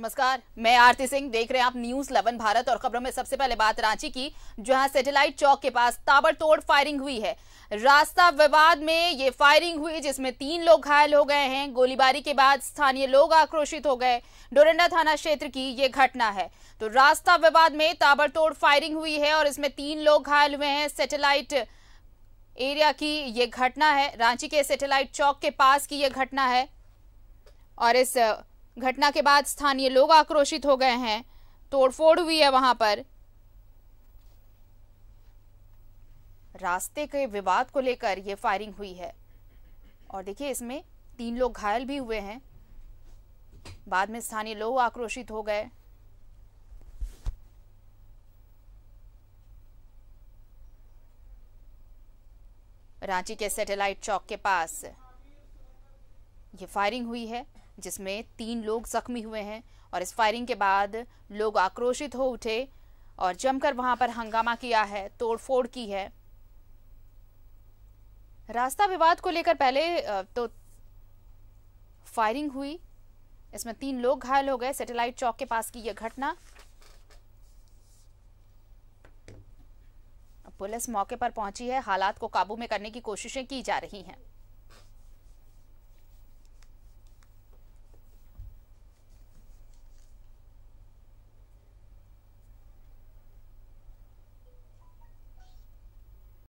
नमस्कार मैं आरती सिंह देख रहे हैं आप न्यूज 11 भारत और खबरों में सबसे पहले बात रांची की जहां सैटेलाइट चौक के पास ताबड़तोड़ फायरिंग हुई है रास्ता विवाद में ये फायरिंग हुई जिसमें तीन लोग घायल हो गए हैं गोलीबारी के बाद स्थानीय लोग आक्रोशित हो गए डोरंडा थाना क्षेत्र की ये घटना है तो रास्ता विवाद में ताबड़तोड़ फायरिंग हुई है और इसमें तीन लोग घायल हुए हैं सेटेलाइट एरिया की ये घटना है रांची के सेटेलाइट चौक के पास की ये घटना है और इस घटना के बाद स्थानीय लोग आक्रोशित हो गए हैं तोड़फोड़ हुई है वहां पर रास्ते के विवाद को लेकर यह फायरिंग हुई है और देखिए इसमें तीन लोग घायल भी हुए हैं बाद में स्थानीय लोग आक्रोशित हो गए रांची के सैटेलाइट चौक के पास ये फायरिंग हुई है जिसमें तीन लोग जख्मी हुए हैं और इस फायरिंग के बाद लोग आक्रोशित हो उठे और जमकर वहां पर हंगामा किया है तोड़फोड़ की है रास्ता विवाद को लेकर पहले तो फायरिंग हुई इसमें तीन लोग घायल हो गए सैटेलाइट चौक के पास की यह घटना पुलिस मौके पर पहुंची है हालात को काबू में करने की कोशिशें की जा रही हैं